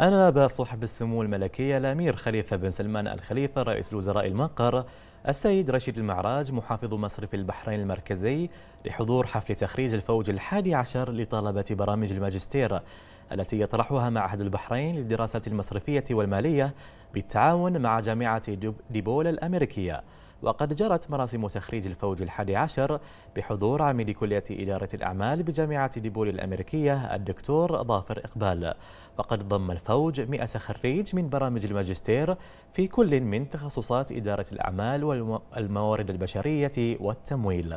انا بصحب السمو الملكية الأمير خليفة بن سلمان الخليفة رئيس الوزراء المقر السيد رشيد المعراج محافظ مصرف البحرين المركزي لحضور حفل تخريج الفوج الحادي عشر لطلبة برامج الماجستير التي يطرحها معهد البحرين للدراسات المصرفية والمالية بالتعاون مع جامعة ديبول الأمريكية وقد جرت مراسم تخريج الفوج الحادي عشر بحضور عميد كلية إدارة الأعمال بجامعة ديبول الأمريكية الدكتور ظافر إقبال وقد ضم الفوج 100 خريج من برامج الماجستير في كل من تخصصات إدارة الأعمال والموارد البشرية والتمويل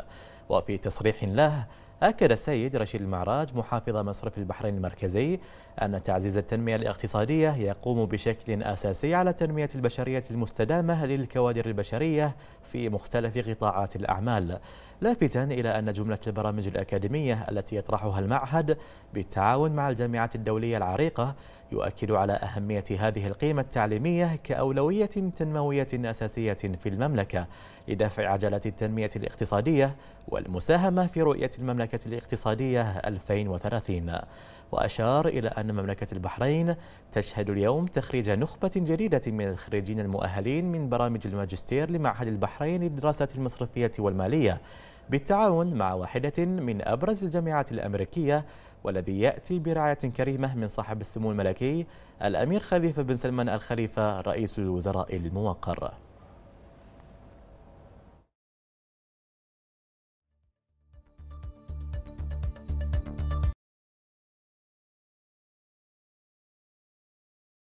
وفي تصريح له أكد السيد رشيد المعراج محافظ مصرف البحرين المركزي أن تعزيز التنمية الاقتصادية يقوم بشكل أساسي على تنمية البشرية المستدامة للكوادر البشرية في مختلف قطاعات الأعمال لافتا إلى أن جملة البرامج الأكاديمية التي يطرحها المعهد بالتعاون مع الجامعات الدولية العريقة يؤكد على أهمية هذه القيمة التعليمية كأولوية تنموية أساسية في المملكة لدفع عجلة التنمية الاقتصادية والمساهمة في رؤية المملكة الاقتصادية 2030 وأشار إلى أن مملكة البحرين تشهد اليوم تخريج نخبة جديدة من الخريجين المؤهلين من برامج الماجستير لمعهد البحرين للدراسات المصرفية والمالية بالتعاون مع واحدة من أبرز الجامعات الأمريكية والذي يأتي برعاية كريمة من صاحب السمو الملكي الأمير خليفة بن سلمان الخليفة رئيس الوزراء الموقر